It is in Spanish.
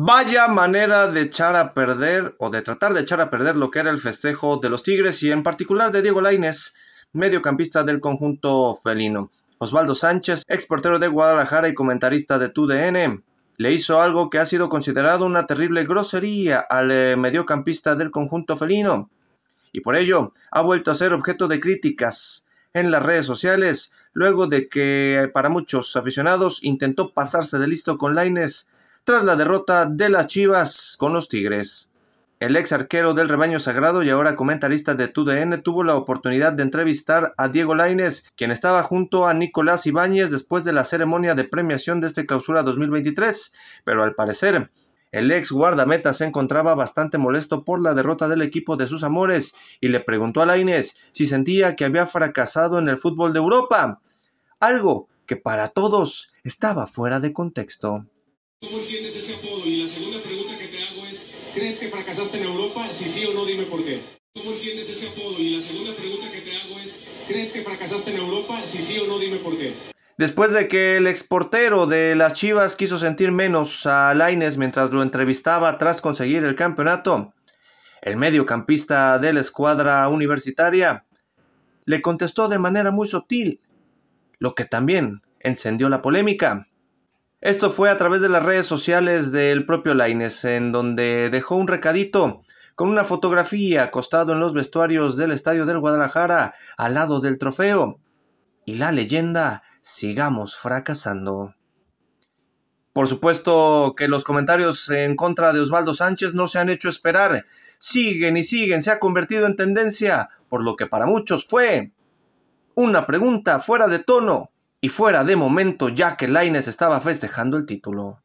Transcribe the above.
Vaya manera de echar a perder o de tratar de echar a perder lo que era el festejo de los Tigres y en particular de Diego Lainez, mediocampista del conjunto felino. Osvaldo Sánchez, exportero de Guadalajara y comentarista de TUDN, le hizo algo que ha sido considerado una terrible grosería al eh, mediocampista del conjunto felino y por ello ha vuelto a ser objeto de críticas en las redes sociales luego de que eh, para muchos aficionados intentó pasarse de listo con Laines tras la derrota de las Chivas con los Tigres. El ex arquero del rebaño sagrado y ahora comentarista de TUDN tuvo la oportunidad de entrevistar a Diego Laines, quien estaba junto a Nicolás Ibáñez después de la ceremonia de premiación de este clausura 2023, pero al parecer el ex guardameta se encontraba bastante molesto por la derrota del equipo de sus amores y le preguntó a Laines si sentía que había fracasado en el fútbol de Europa, algo que para todos estaba fuera de contexto. ¿Cómo entiendes ese apodo? Y la segunda pregunta que te hago es, ¿crees que fracasaste en Europa? Si sí o no, dime por qué. ¿Cómo entiendes ese apodo? Y la segunda pregunta que te hago es, ¿crees que fracasaste en Europa? Si sí o no, dime por qué. Después de que el exportero de las Chivas quiso sentir menos a Laines mientras lo entrevistaba tras conseguir el campeonato, el mediocampista de la escuadra universitaria le contestó de manera muy sutil, lo que también encendió la polémica. Esto fue a través de las redes sociales del propio Laines, en donde dejó un recadito con una fotografía acostado en los vestuarios del Estadio del Guadalajara, al lado del trofeo. Y la leyenda, sigamos fracasando. Por supuesto que los comentarios en contra de Osvaldo Sánchez no se han hecho esperar. Siguen y siguen, se ha convertido en tendencia, por lo que para muchos fue una pregunta fuera de tono y fuera de momento ya que Laines estaba festejando el título.